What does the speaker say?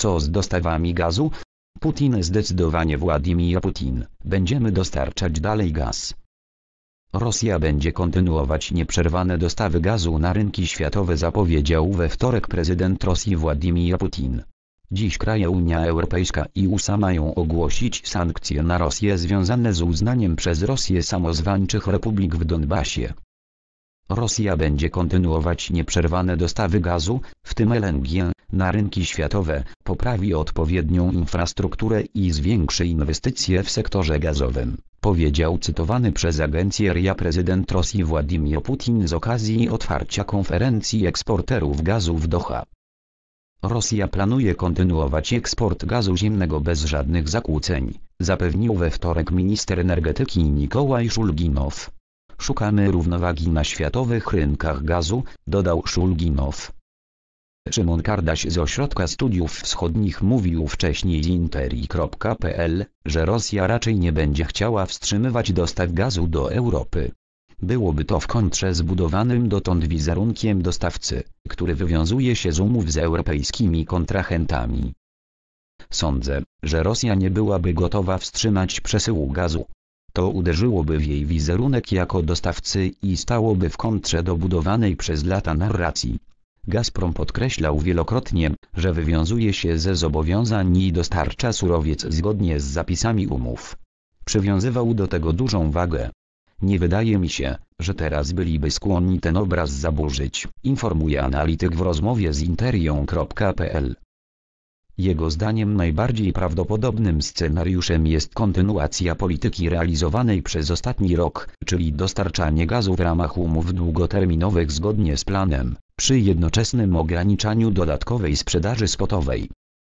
Co z dostawami gazu? Putin zdecydowanie Władimir Putin, będziemy dostarczać dalej gaz. Rosja będzie kontynuować nieprzerwane dostawy gazu na rynki światowe zapowiedział we wtorek prezydent Rosji Władimir Putin. Dziś kraje Unia Europejska i USA mają ogłosić sankcje na Rosję związane z uznaniem przez Rosję samozwańczych republik w Donbasie. Rosja będzie kontynuować nieprzerwane dostawy gazu, w tym LNG, na rynki światowe, poprawi odpowiednią infrastrukturę i zwiększy inwestycje w sektorze gazowym, powiedział cytowany przez agencję RIA prezydent Rosji Władimir Putin z okazji otwarcia konferencji eksporterów gazu w Doha. Rosja planuje kontynuować eksport gazu ziemnego bez żadnych zakłóceń, zapewnił we wtorek minister energetyki Nikołaj Szulginow. Szukamy równowagi na światowych rynkach gazu, dodał Szulginow. Szymon Kardaś z Ośrodka Studiów Wschodnich mówił wcześniej interi.pl, że Rosja raczej nie będzie chciała wstrzymywać dostaw gazu do Europy. Byłoby to w kontrze z budowanym dotąd wizerunkiem dostawcy, który wywiązuje się z umów z europejskimi kontrahentami. Sądzę, że Rosja nie byłaby gotowa wstrzymać przesyłu gazu, to uderzyłoby w jej wizerunek jako dostawcy i stałoby w kontrze do budowanej przez lata narracji. Gazprom podkreślał wielokrotnie, że wywiązuje się ze zobowiązań i dostarcza surowiec zgodnie z zapisami umów. Przywiązywał do tego dużą wagę. Nie wydaje mi się, że teraz byliby skłonni ten obraz zaburzyć, informuje analityk w rozmowie z interią.pl. Jego zdaniem najbardziej prawdopodobnym scenariuszem jest kontynuacja polityki realizowanej przez ostatni rok, czyli dostarczanie gazu w ramach umów długoterminowych zgodnie z planem, przy jednoczesnym ograniczaniu dodatkowej sprzedaży spotowej.